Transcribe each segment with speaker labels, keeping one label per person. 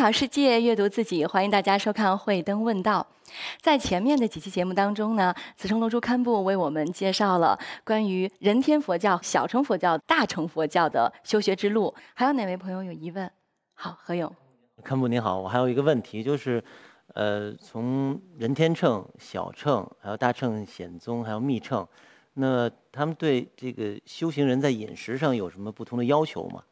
Speaker 1: 好世界，阅读自己，欢迎大家收看《慧灯问道》。在前面的几期节目当中呢，慈城龙珠堪布为我们介绍了关于人天佛教、小乘佛教、大乘佛教的修学之路。还有哪位朋友有疑问？好，何勇，
Speaker 2: 堪布你好，我还有一个问题，就是，呃，从人天乘、小乘，还有大乘显宗，还有密乘，那他们对这个修行人在饮食上有什么不同的要求吗？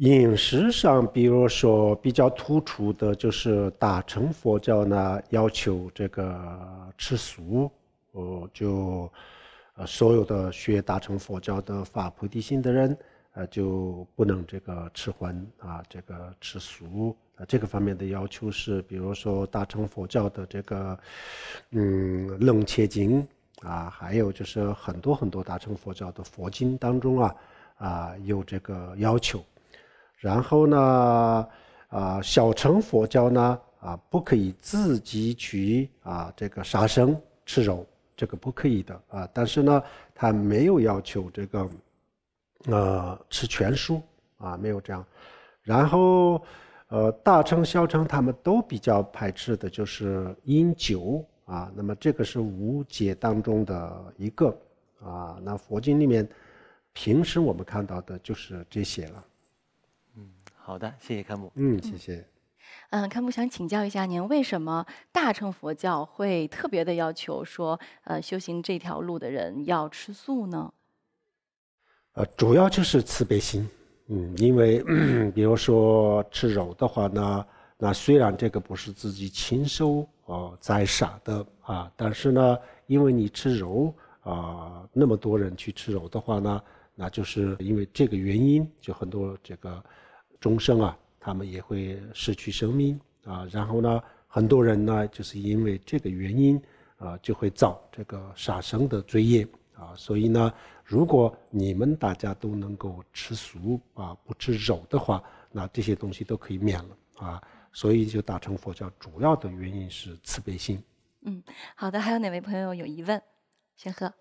Speaker 2: 饮食上，比如说比较突出的就是大乘佛教呢，要求这个吃素。呃，就呃所有的学大乘佛教的发菩提心的人，呃，就不能这个吃荤啊，这个吃素。啊，这个方面的要求是，比如说大乘佛教的这个嗯《楞伽经》啊，还有就是很多很多大乘佛教的佛经当中啊，啊有这个要求。然后呢，啊，小乘佛教呢，啊，不可以自己去啊，这个杀生吃肉，这个不可以的啊。但是呢，他没有要求这个，呃，吃全书啊，没有这样。然后，呃，大乘、小乘他们都比较排斥的就是饮酒啊。那么这个是五戒当中的一个啊。那佛经里面，平时我们看到的就是这些了。好的，谢谢堪布。嗯，谢谢。
Speaker 1: 嗯，堪布想请教一下，您为什么大乘佛教会特别的要求说，呃，修行这条路的人要吃素呢？
Speaker 2: 呃，主要就是慈悲心。嗯，因为 比如说吃肉的话呢，那虽然这个不是自己亲手哦宰杀的啊，但是呢，因为你吃肉啊，那么多人去吃肉的话呢，那就是因为这个原因，就很多这个。终生啊，他们也会失去生命啊。然后呢，很多人呢，就是因为这个原因啊，就会造这个杀生的罪业啊。所以呢，如果你们大家都能够吃素啊，不吃肉的话，那这些东西都可以免了啊。所以就打成佛教，主要的原因是慈悲心。
Speaker 1: 嗯，好的，还有哪位朋友有疑问？先喝。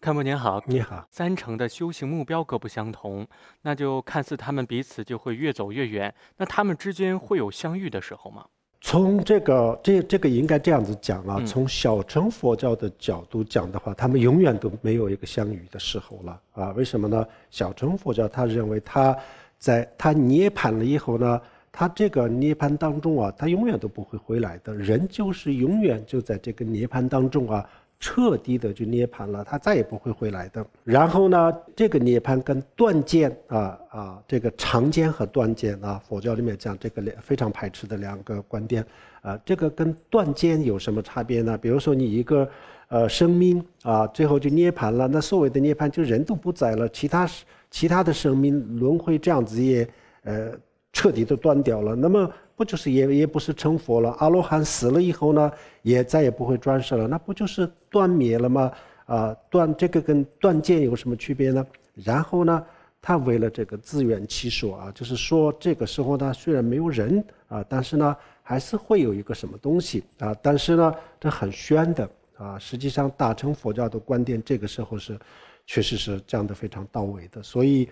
Speaker 2: 看，布您好，你好。三乘的修行目标各不相同，那就看似他们彼此就会越走越远。那他们之间会有相遇的时候吗？从这个这这个应该这样子讲啊，从小乘佛教的角度讲的话，他们永远都没有一个相遇的时候了啊。为什么呢？小乘佛教他认为他，在他涅槃了以后呢，他这个涅槃当中啊，他永远都不会回来的人，就是永远就在这个涅槃当中啊。彻底的就涅槃了，他再也不会回来的。然后呢，这个涅槃跟断剑啊啊，这个长剑和断剑啊，佛教里面讲这个两非常排斥的两个观点啊，这个跟断剑有什么差别呢？比如说你一个呃生命啊，最后就涅槃了，那所谓的涅槃就人都不在了，其他其他的生命轮回这样子也呃彻底的断掉了。那么。不就是也也不是成佛了？阿罗汉死了以后呢，也再也不会转世了，那不就是断灭了吗？啊，断这个跟断剑有什么区别呢？然后呢，他为了这个自圆其说啊，就是说这个时候呢，虽然没有人啊，但是呢，还是会有一个什么东西啊，但是呢，这很玄的啊。实际上，大乘佛教的观点，这个时候是确实是这样的非常到位的，所以，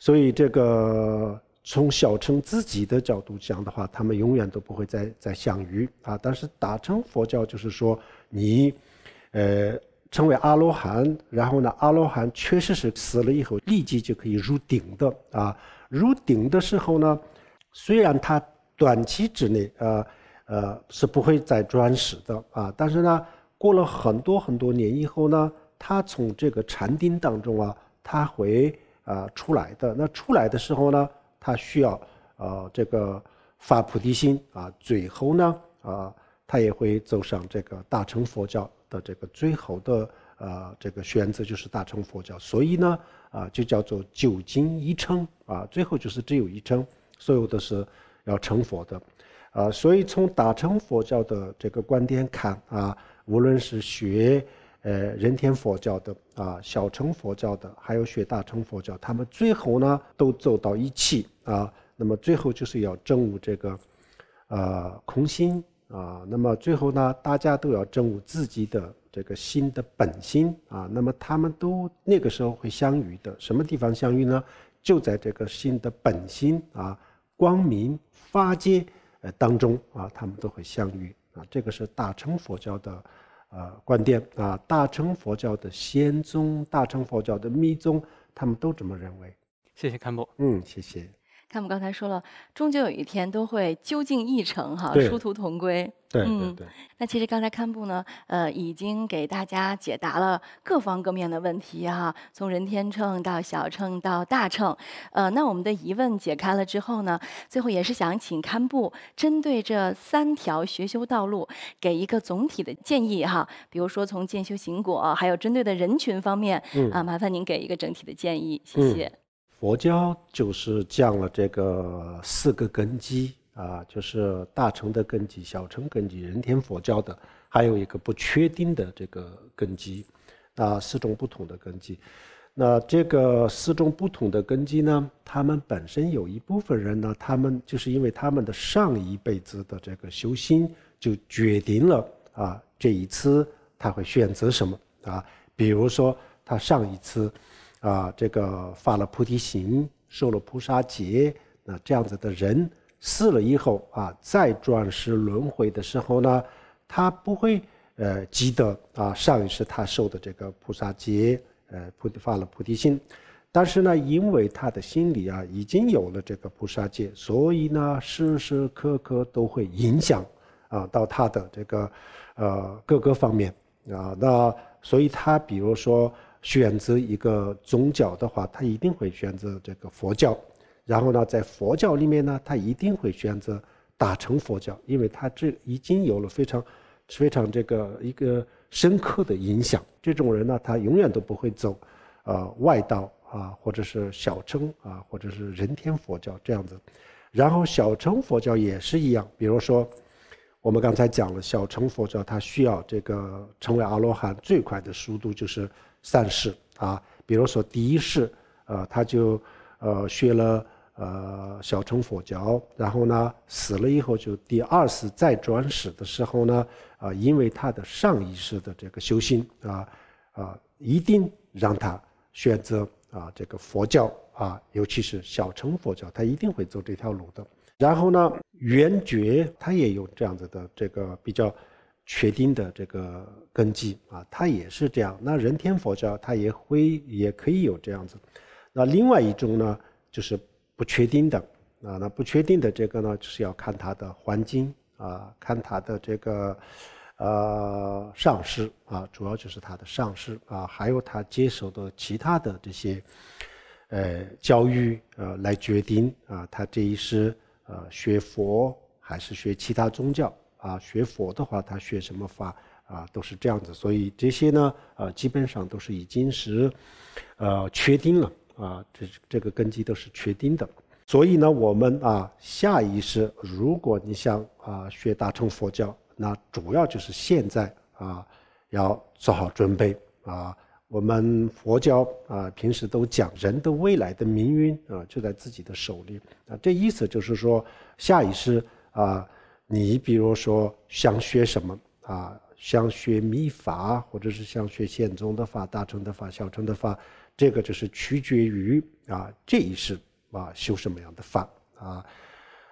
Speaker 2: 所以这个。从小乘自己的角度讲的话，他们永远都不会再再相遇啊！但是大乘佛教就是说，你，呃，成为阿罗汉，然后呢，阿罗汉确实是死了以后立即就可以入定的啊。入定的时候呢，虽然他短期之内，呃呃，是不会再转世的啊，但是呢，过了很多很多年以后呢，他从这个禅定当中啊，他会啊出来的。那出来的时候呢？他需要，呃，这个发菩提心啊，最后呢，啊，他也会走上这个大乘佛教的这个最后的呃这个选择，就是大乘佛教。所以呢，啊，就叫做九经一称啊，最后就是只有一称，所有的是要成佛的，啊，所以从大乘佛教的这个观点看啊，无论是学。呃，人天佛教的啊，小乘佛教的，还有学大乘佛教，他们最后呢都走到一起啊。那么最后就是要证悟这个呃空心啊。那么最后呢，大家都要证悟自己的这个心的本心啊。那么他们都那个时候会相遇的，什么地方相遇呢？就在这个心的本心啊光明发界呃当中啊，他们都会相遇啊。这个是大乘佛教的。呃，观点啊，大乘佛教的仙宗，大乘佛教的密宗，他们都这么认为。谢谢康伯，嗯，谢谢。
Speaker 1: 他们刚才说了，终究有一天都会究竟一成哈，殊途同归。对对对。那其实刚才堪布呢，呃，已经给大家解答了各方各面的问题哈，从人天秤到小秤到大秤，呃，那我们的疑问解开了之后呢，最后也是想请堪布针对这三条学修道路给一个总体的建议哈，比如说从建修行果，还有针对的人群方面啊，麻烦您给一个整体的建议，谢谢。
Speaker 2: 佛教就是讲了这个四个根基啊，就是大乘的根基、小乘根基、人天佛教的，还有一个不确定的这个根基，啊，四种不同的根基。那这个四种不同的根基呢，他们本身有一部分人呢，他们就是因为他们的上一辈子的这个修心，就决定了啊，这一次他会选择什么啊？比如说他上一次。啊，这个发了菩提心，受了菩萨戒，那这样子的人死了以后啊，再转世轮回的时候呢，他不会呃记得啊，上一世他受的这个菩萨戒，呃，菩发了菩提心，但是呢，因为他的心里啊已经有了这个菩萨戒，所以呢，时时刻刻都会影响啊，到他的这个呃各个方面啊，那所以他比如说。选择一个宗教的话，他一定会选择这个佛教，然后呢，在佛教里面呢，他一定会选择大乘佛教，因为他这已经有了非常、非常这个一个深刻的影响。这种人呢，他永远都不会走啊外道啊，或者是小乘啊，或者是人天佛教这样子。然后小乘佛教也是一样，比如说。我们刚才讲了，小乘佛教它需要这个成为阿罗汉最快的速度就是三世啊，比如说第一世，呃，他就呃学了呃小乘佛教，然后呢死了以后就第二世再转世的时候呢，啊，因为他的上一世的这个修行啊啊，一定让他选择啊这个佛教啊，尤其是小乘佛教，他一定会走这条路的。然后呢，圆觉它也有这样子的这个比较确定的这个根基啊，它也是这样。那人天佛教它也会也可以有这样子。那另外一种呢，就是不确定的啊。那不确定的这个呢，就是要看它的环境啊，看它的这个呃上师啊，主要就是他的上师啊，还有他接受的其他的这些呃教育啊来决定啊，他这一世呃，学佛还是学其他宗教啊？学佛的话，他学什么法啊？都是这样子，所以这些呢，呃，基本上都是已经是呃确定了啊，这这个根基都是确定的。所以呢，我们啊，下意识，如果你想啊学大乘佛教，那主要就是现在啊要做好准备啊。我们佛教啊，平时都讲人的未来的命运啊，就在自己的手里啊。这意思就是说，下一世啊，你比如说想学什么啊，想学密法，或者是想学显宗的法、大乘的法、小乘的法，这个就是取决于啊这一世啊修什么样的法啊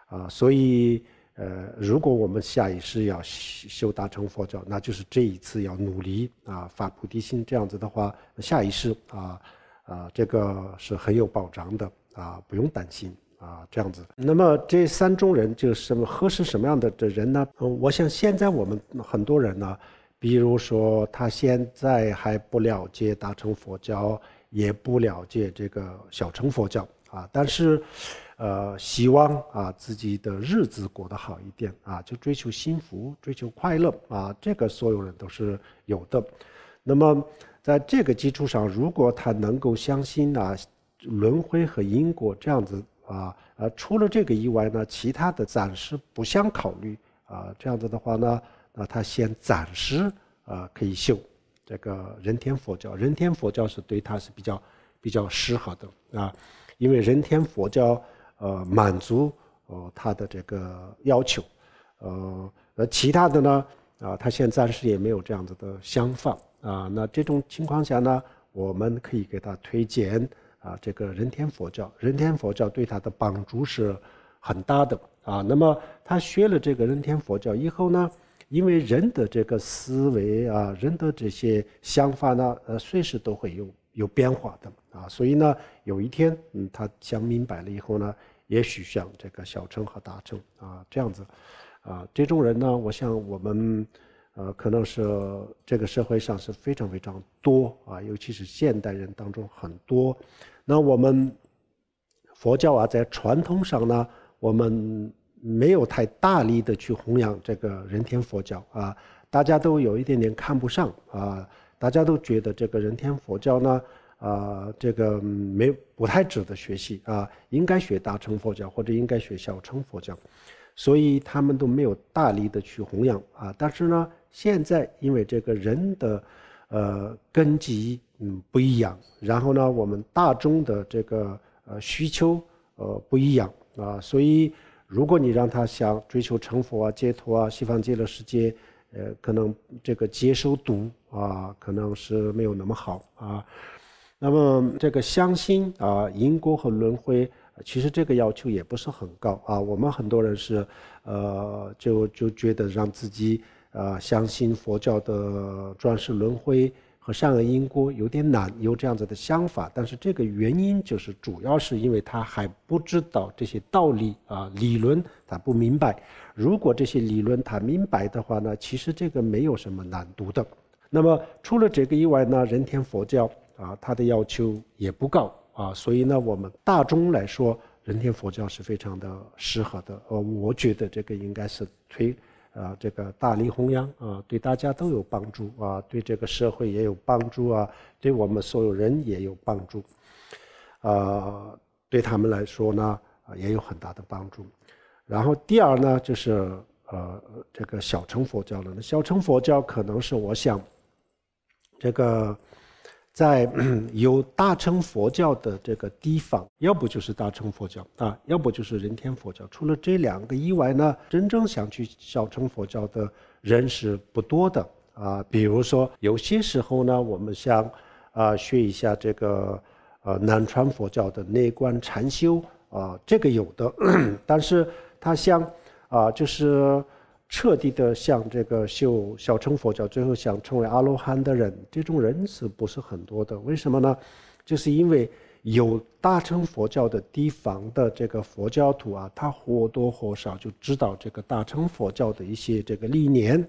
Speaker 2: 啊，所以。呃，如果我们下一世要修修大乘佛教，那就是这一次要努力啊，发菩提心这样子的话，下一世啊啊，这个是很有保障的啊，不用担心啊，这样子。那么这三种人就是合适什么样的的人呢？我想现在我们很多人呢，比如说他现在还不了解大乘佛教，也不了解这个小乘佛教。啊，但是，呃，希望啊，自己的日子过得好一点啊，就追求幸福，追求快乐啊，这个所有人都是有的。那么，在这个基础上，如果他能够相信呢，轮回和因果这样子啊，呃，除了这个以外呢，其他的暂时不相考虑啊，这样子的话呢，那他先暂时啊可以修这个人天佛教，人天佛教是对他是比较比较适合的啊。因为人天佛教，呃，满足呃他的这个要求，呃，而其他的呢，啊，他现在是也没有这样子的想法啊。那这种情况下呢，我们可以给他推荐啊，这个人天佛教，人天佛教对他的帮助是很大的啊。那么他学了这个人天佛教以后呢，因为人的这个思维啊，人的这些想法呢，呃，随时都会有有变化的。啊，所以呢，有一天，嗯，他想明白了以后呢，也许像这个小乘和大乘啊这样子，啊，这种人呢，我想我们，呃，可能是这个社会上是非常非常多啊，尤其是现代人当中很多。那我们佛教啊，在传统上呢，我们没有太大力的去弘扬这个人天佛教啊，大家都有一点点看不上啊，大家都觉得这个人天佛教呢。啊，这个没不太值得学习啊。应该学大乘佛教或者应该学小乘佛教，所以他们都没有大力的去弘扬啊。但是呢，现在因为这个人的呃根基嗯不一样，然后呢，我们大众的这个呃需求呃不一样啊，所以如果你让他想追求成佛啊、解脱啊、西方极乐世界，呃，可能这个接收度啊，可能是没有那么好啊。那么这个相信啊，因果和轮回，其实这个要求也不是很高啊。我们很多人是，呃，就就觉得让自己啊相信佛教的转世轮回和善恶因果有点难，有这样子的想法。但是这个原因就是主要是因为他还不知道这些道理啊理论，他不明白。如果这些理论他明白的话呢，其实这个没有什么难度的。那么除了这个以外呢，人天佛教。啊，他的要求也不高啊，所以呢，我们大众来说，人天佛教是非常的适合的。呃，我觉得这个应该是推，呃，这个大力弘扬啊，对大家都有帮助啊，对这个社会也有帮助啊，对我们所有人也有帮助，呃，对他们来说呢，也有很大的帮助。然后第二呢，就是呃，这个小乘佛教了。小乘佛教可能是我想，这个。在 有大乘佛教的这个地方，要不就是大乘佛教啊，要不就是人天佛教。除了这两个以外呢，真正想去小乘佛教的人是不多的啊。比如说有些时候呢，我们像啊学一下这个呃南传佛教的内观禅修啊，这个有的，但是他像啊就是。彻底的向这个修小乘佛教，最后想成为阿罗汉的人，这种人是不是很多的？为什么呢？就是因为有大乘佛教的提防的这个佛教徒啊，他或多或少就知道这个大乘佛教的一些这个历年，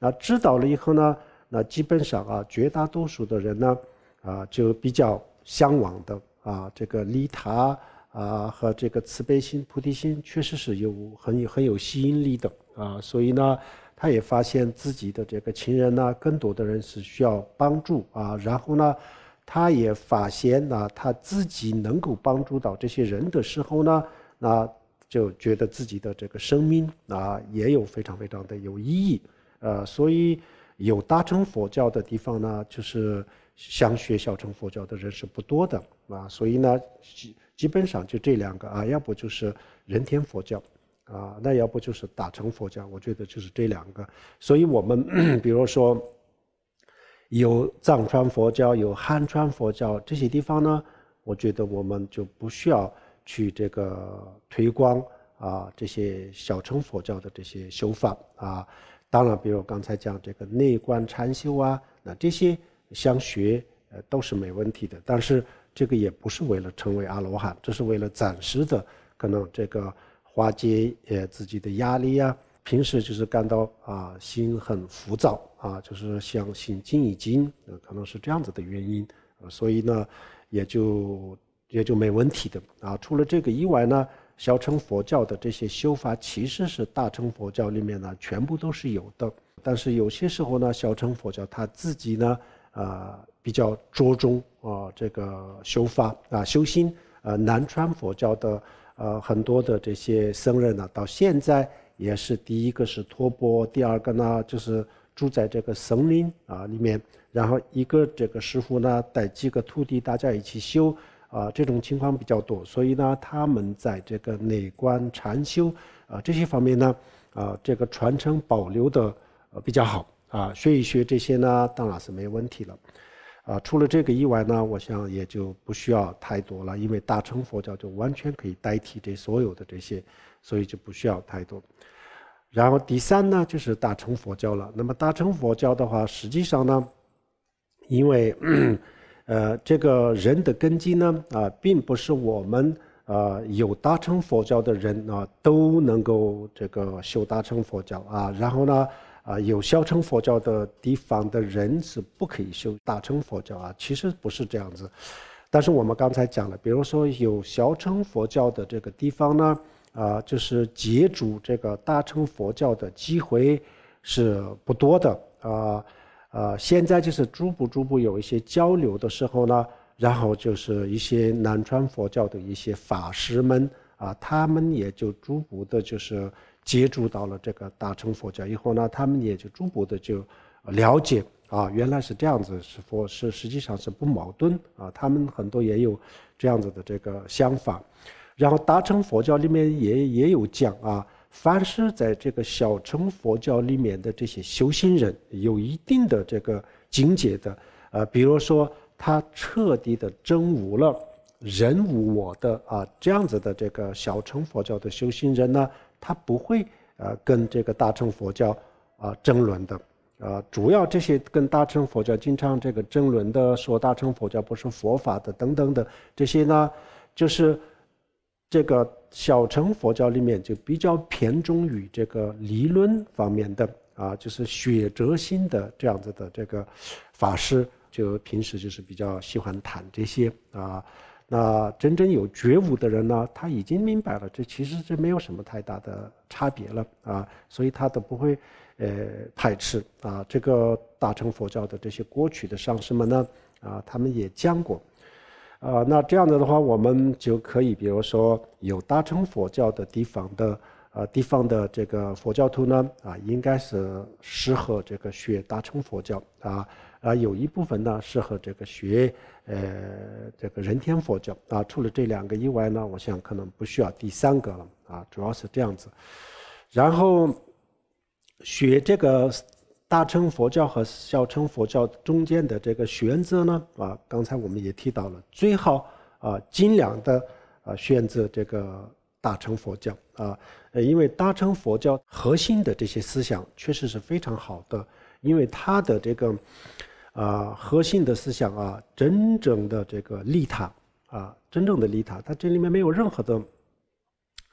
Speaker 2: 那知道了以后呢，那基本上啊，绝大多数的人呢，啊，就比较向往的啊，这个利他啊和这个慈悲心、菩提心，确实是有很很有吸引力的。啊，所以呢，他也发现自己的这个情人呢，更多的人是需要帮助啊。然后呢，他也发现，呢，他自己能够帮助到这些人的时候呢，那就觉得自己的这个生命啊，也有非常非常的有意义。呃，所以有大乘佛教的地方呢，就是想学小乘佛教的人是不多的啊。所以呢，基基本上就这两个啊，要不就是人天佛教。啊，那要不就是大乘佛教，我觉得就是这两个。所以，我们 比如说有藏传佛教、有汉传佛教这些地方呢，我觉得我们就不需要去这个推广啊这些小乘佛教的这些修法啊。当然，比如刚才讲这个内观禅修啊，那这些想学呃都是没问题的。但是，这个也不是为了成为阿罗汉，这是为了暂时的可能这个。化解呃自己的压力啊，平时就是感到啊心很浮躁啊，就是想心静一静，可能是这样子的原因，所以呢也就也就没问题的啊。除了这个以外呢，小乘佛教的这些修法其实是大乘佛教里面呢全部都是有的，但是有些时候呢，小乘佛教他自己呢啊比较着重啊这个修法啊修心。呃，南传佛教的呃很多的这些僧人呢，到现在也是第一个是托钵，第二个呢就是住在这个森林啊里面，然后一个这个师傅呢带几个徒弟，大家一起修啊，这种情况比较多，所以呢，他们在这个内观禅修啊这些方面呢啊这个传承保留的比较好啊，学一学这些呢当然是没问题了。啊，除了这个以外呢，我想也就不需要太多了，因为大乘佛教就完全可以代替这所有的这些，所以就不需要太多。然后第三呢，就是大乘佛教了。那么大乘佛教的话，实际上呢，因为呃这个人的根基呢，啊，并不是我们啊有大乘佛教的人啊都能够这个修大乘佛教啊，然后呢。啊，有小乘佛教的地方的人是不可以修大乘佛教啊，其实不是这样子。但是我们刚才讲了，比如说有小乘佛教的这个地方呢，啊，就是接触这个大乘佛教的机会是不多的啊。呃，现在就是逐步逐步有一些交流的时候呢，然后就是一些南传佛教的一些法师们啊，他们也就逐步的就是。接触到了这个大乘佛教以后呢，他们也就逐步的就了解啊，原来是这样子，是佛是实际上是不矛盾啊。他们很多也有这样子的这个想法，然后大乘佛教里面也也有讲啊，凡是在这个小乘佛教里面的这些修行人，有一定的这个境界的，呃，比如说他彻底的真悟了人无我”的啊这样子的这个小乘佛教的修行人呢。他不会呃跟这个大乘佛教啊争论的，啊，主要这些跟大乘佛教经常这个争论的说大乘佛教不是佛法的等等的这些呢，就是这个小乘佛教里面就比较偏重于这个理论方面的啊，就是学者心的这样子的这个法师就平时就是比较喜欢谈这些啊。那真正有觉悟的人呢，他已经明白了，这其实是没有什么太大的差别了啊，所以他都不会，呃，排斥啊。这个大乘佛教的这些过去的上师们呢，啊，他们也讲过，啊，那这样子的话，我们就可以，比如说有大乘佛教的地方的，呃，地方的这个佛教徒呢，啊，应该是适合这个学大乘佛教啊。啊，有一部分呢是和这个学，呃，这个人天佛教啊，除了这两个以外呢，我想可能不需要第三个了啊，主要是这样子。然后学这个大乘佛教和小乘佛教中间的这个选择呢，啊，刚才我们也提到了，最好啊尽量的啊选择这个大乘佛教啊，呃，因为大乘佛教核心的这些思想确实是非常好的。因为他的这个，呃，核心的思想啊，真正的这个利他啊，真正的利他，他这里面没有任何的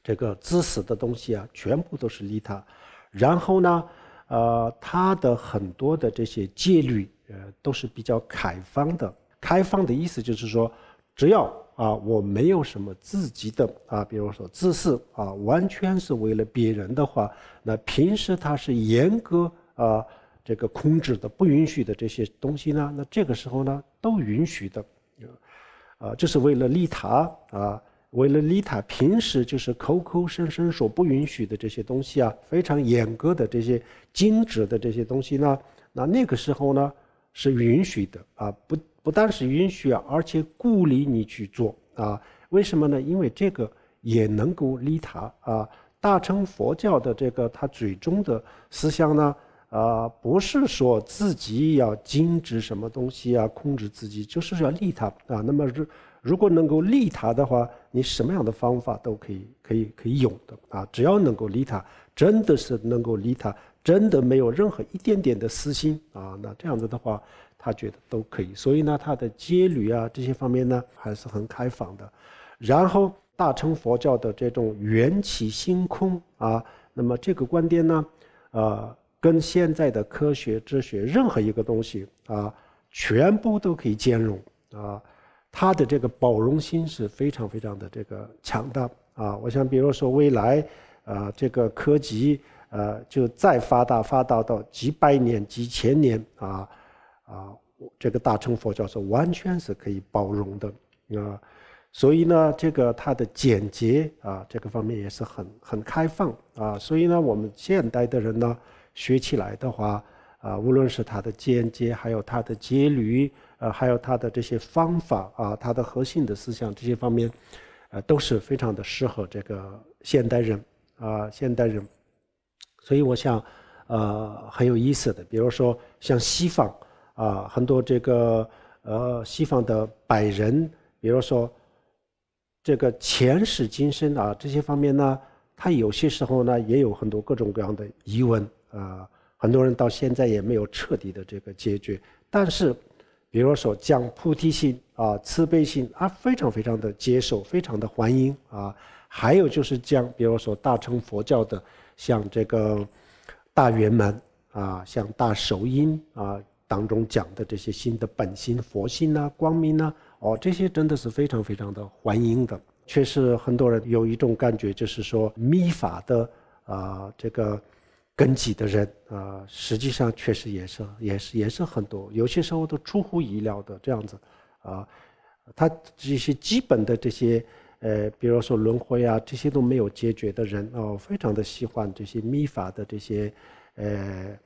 Speaker 2: 这个自私的东西啊，全部都是利他。然后呢，呃，他的很多的这些戒律，呃，都是比较开放的。开放的意思就是说，只要啊，我没有什么自己的啊，比如说自私啊，完全是为了别人的话，那平时他是严格啊。这个空制的不允许的这些东西呢？那这个时候呢，都允许的，啊，这是为了利他啊，为了利他，平时就是口口声声说不允许的这些东西啊，非常严格的这些禁止的这些东西呢，那那个时候呢是允许的啊，不不但是允许，而且鼓励你去做啊？为什么呢？因为这个也能够利他啊。大乘佛教的这个他最终的思想呢？啊，不是说自己要禁止什么东西啊，控制自己，就是要利他啊。那么如如果能够利他的话，你什么样的方法都可以，可以，可以有的啊。只要能够利他，真的是能够利他，真的没有任何一点点的私心啊。那这样子的话，他觉得都可以。所以呢，他的戒律啊这些方面呢，还是很开放的。然后大乘佛教的这种缘起星空啊，那么这个观点呢，呃。跟现在的科学哲学任何一个东西啊，全部都可以兼容啊，它的这个包容心是非常非常的这个强大啊。我想，比如说未来，啊，这个科技呃就再发达发达到几百年、几千年啊啊，这个大乘佛教是完全是可以包容的啊。所以呢，这个它的简洁啊，这个方面也是很很开放啊。所以呢，我们现代的人呢。学起来的话，啊，无论是它的间接，还有它的节律，呃，还有它的这些方法啊，它的核心的思想，这些方面，呃，都是非常的适合这个现代人，啊，现代人，所以我想，呃，很有意思的，比如说像西方，啊，很多这个呃西方的百人，比如说这个前世今生啊，这些方面呢，它有些时候呢，也有很多各种各样的疑问。呃，很多人到现在也没有彻底的这个解决。但是，比如说讲菩提心啊、慈悲心啊，非常非常的接受，非常的欢迎啊。还有就是讲，比如说大乘佛教的，像这个大圆满啊，像大手印啊当中讲的这些心的本心、佛心呐、光明呐，哦，这些真的是非常非常的欢迎的。确实，很多人有一种感觉，就是说密法的啊这个。根基的人啊，实际上确实也是，也是，也是很多。有些时候都出乎意料的这样子，啊，他这些基本的这些，呃，比如说轮回啊，这些都没有解决的人哦，非常的喜欢这些密法的这些，呃，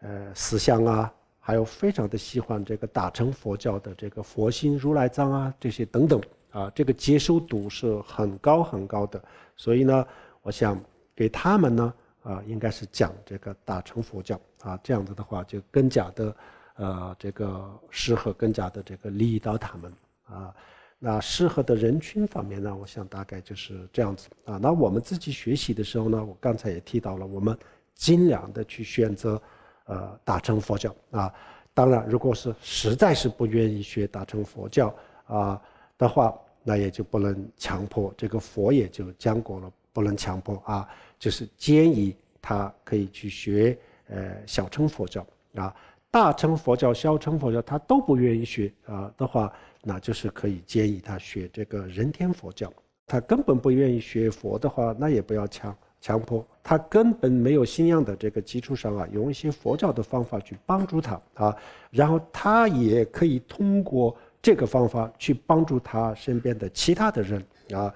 Speaker 2: 呃思想啊，还有非常的喜欢这个大乘佛教的这个佛心如来藏啊，这些等等，啊，这个接受度是很高很高的。所以呢，我想给他们呢。啊，应该是讲这个打成佛教啊，这样子的话就更加的，呃，这个适合更加的这个利益到他们啊。那适合的人群方面呢，我想大概就是这样子啊。那我们自己学习的时候呢，我刚才也提到了，我们尽量的去选择呃打成佛教啊。当然，如果是实在是不愿意学打成佛教啊的话，那也就不能强迫这个佛也就僵过了，不能强迫啊。就是建议他可以去学，呃，小乘佛教啊，大乘佛教、小乘佛教他都不愿意学啊，的话，那就是可以建议他学这个人天佛教。他根本不愿意学佛的话，那也不要强强迫他，根本没有信仰的这个基础上啊，用一些佛教的方法去帮助他啊，然后他也可以通过这个方法去帮助他身边的其他的人啊。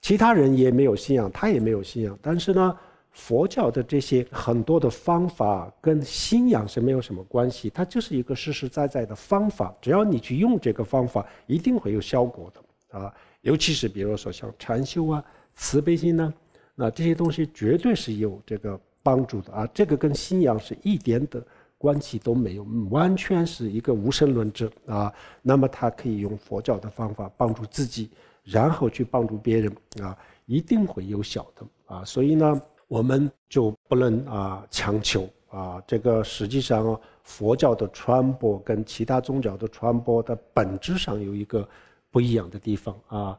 Speaker 2: 其他人也没有信仰，他也没有信仰。但是呢，佛教的这些很多的方法跟信仰是没有什么关系，它就是一个实实在在的方法。只要你去用这个方法，一定会有效果的啊！尤其是比如说像禅修啊、慈悲心呢，那这些东西绝对是有这个帮助的啊。这个跟信仰是一点的关系都没有，完全是一个无神论者啊。那么他可以用佛教的方法帮助自己。然后去帮助别人啊，一定会有效的啊，所以呢，我们就不能啊强求啊。这个实际上，佛教的传播跟其他宗教的传播的本质上有一个不一样的地方啊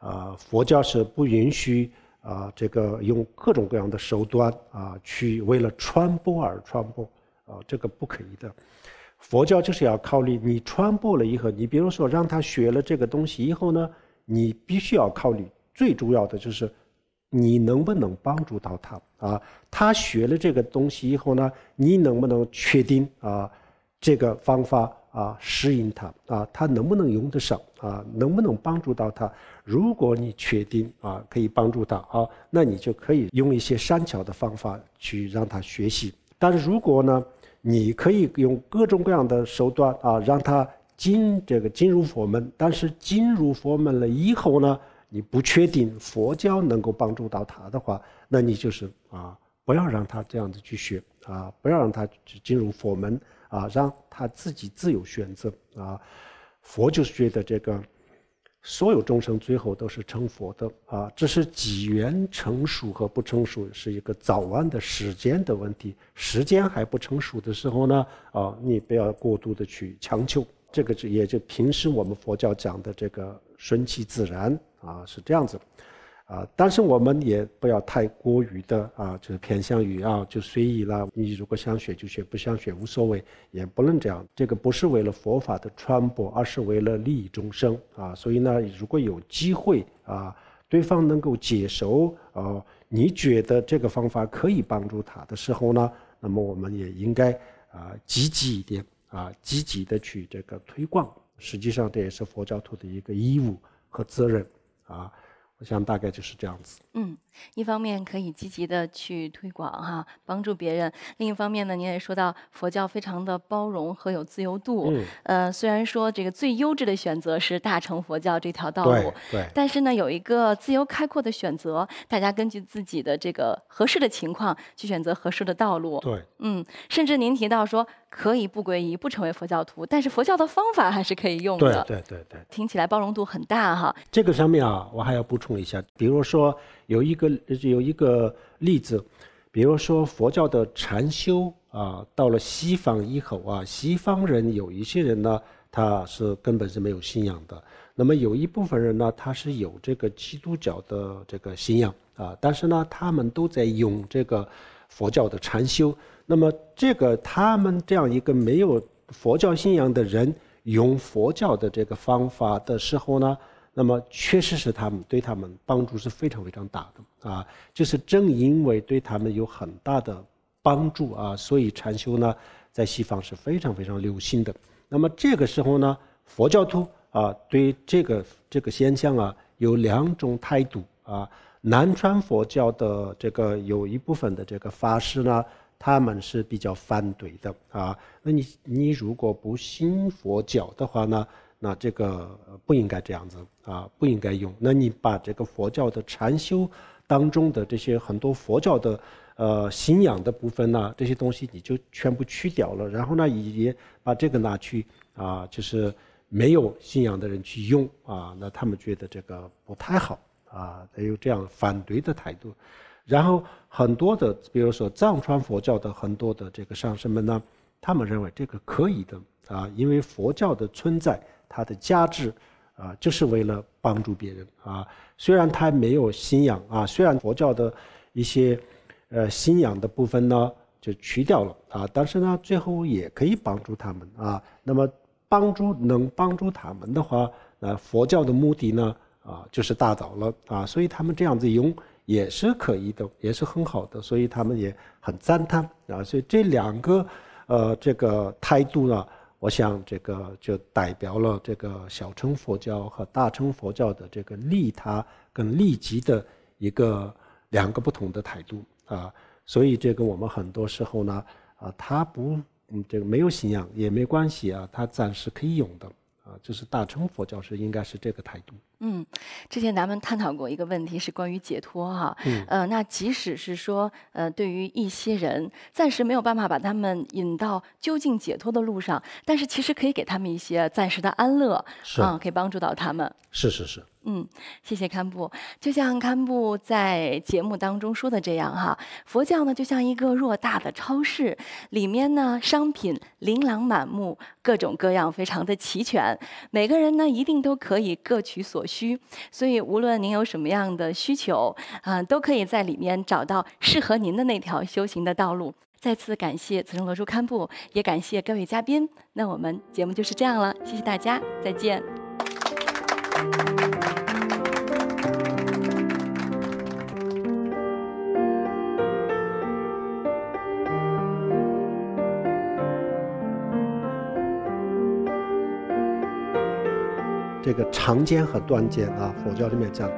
Speaker 2: 啊，佛教是不允许啊这个用各种各样的手段啊去为了传播而传播啊，这个不可以的。佛教就是要考虑你传播了以后，你比如说让他学了这个东西以后呢。你必须要考虑最重要的就是，你能不能帮助到他啊？他学了这个东西以后呢，你能不能确定啊？这个方法啊，适应他啊？他能不能用得上啊？能不能帮助到他？如果你确定啊，可以帮助他啊，那你就可以用一些善巧的方法去让他学习。但是如果呢，你可以用各种各样的手段啊，让他。进这个进入佛门，但是进入佛门了以后呢，你不确定佛教能够帮助到他的话，那你就是啊，不要让他这样子去学啊，不要让他去进入佛门啊，让他自己自由选择啊。佛就是觉得这个，所有众生最后都是成佛的啊，只是机缘成熟和不成熟是一个早晚的时间的问题。时间还不成熟的时候呢，啊，你不要过度的去强求。这个是也就平时我们佛教讲的这个顺其自然啊是这样子，啊，但是我们也不要太过于的啊，就是偏向于啊就随意啦。你如果想学就学，不想学无所谓，也不能这样。这个不是为了佛法的传播，而是为了利益众生啊。所以呢，如果有机会啊，对方能够接受，啊，你觉得这个方法可以帮助他的时候呢，那么我们也应该啊积极一点。啊，积极的去这个推广，实际上这也是佛教徒的一个义务和责任啊。我想大概就是这样子。
Speaker 1: 嗯，一方面可以积极的去推广哈，帮助别人；另一方面呢，您也说到佛教非常的包容和有自由度。嗯。呃，虽然说这个最优质的选择是大乘佛教这条道路。对。对。但是呢，有一个自由开阔的选择，大家根据自己的这个合适的情况去选择合适的道路。对。嗯，甚至您提到说。可以不皈依，不成为佛教徒，但是佛教的方法还是可以用的。对对对对，听起来包容度很大哈。
Speaker 2: 这个上面啊，我还要补充一下，比如说有一个有一个例子，比如说佛教的禅修啊，到了西方以后啊，西方人有一些人呢，他是根本是没有信仰的，那么有一部分人呢，他是有这个基督教的这个信仰啊，但是呢，他们都在用这个。佛教的禅修，那么这个他们这样一个没有佛教信仰的人用佛教的这个方法的时候呢，那么确实是他们对他们帮助是非常非常大的啊。就是正因为对他们有很大的帮助啊，所以禅修呢在西方是非常非常流行的。那么这个时候呢，佛教徒啊对这个这个现象啊有两种态度啊。南传佛教的这个有一部分的这个法师呢，他们是比较反对的啊。那你你如果不信佛教的话呢，那这个不应该这样子啊，不应该用。那你把这个佛教的禅修当中的这些很多佛教的呃信仰的部分呢，这些东西你就全部去掉了，然后呢，也把这个拿去啊，就是没有信仰的人去用啊，那他们觉得这个不太好。啊，他有这样反对的态度，然后很多的，比如说藏传佛教的很多的这个上师们呢，他们认为这个可以的啊，因为佛教的存在，它的价值啊，就是为了帮助别人啊。虽然他没有信仰啊，虽然佛教的一些呃信仰的部分呢就去掉了啊，但是呢，最后也可以帮助他们啊。那么帮助能帮助他们的话，那佛教的目的呢？啊，就是大枣了啊，所以他们这样子用也是可以的，也是很好的，所以他们也很赞叹啊。所以这两个呃这个态度呢，我想这个就代表了这个小乘佛教和大乘佛教的这个利他跟利己的一个两个不同的态度啊。所以这个我们很多时候呢，啊，他不嗯这个没有信仰也没关系啊，他暂时可以用的。就是大乘佛教是应该是这个态度。
Speaker 1: 嗯，之前咱们探讨过一个问题，是关于解脱哈。嗯。呃，那即使是说，呃，对于一些人暂时没有办法把他们引到究竟解脱的路上，但是其实可以给他们一些暂时的安乐，啊，可以帮助到他们。是是是。嗯，谢谢堪布。就像堪布在节目当中说的这样哈，佛教呢就像一个偌大的超市，里面呢商品琳琅满目，各种各样，非常的齐全。每个人呢一定都可以各取所需，所以无论您有什么样的需求，啊，都可以在里面找到适合您的那条修行的道路。再次感谢慈城罗珠堪布，也感谢各位嘉宾。那我们节目就是这样了，谢谢大家，再见。
Speaker 2: 这个长尖和短尖啊，佛教里面讲。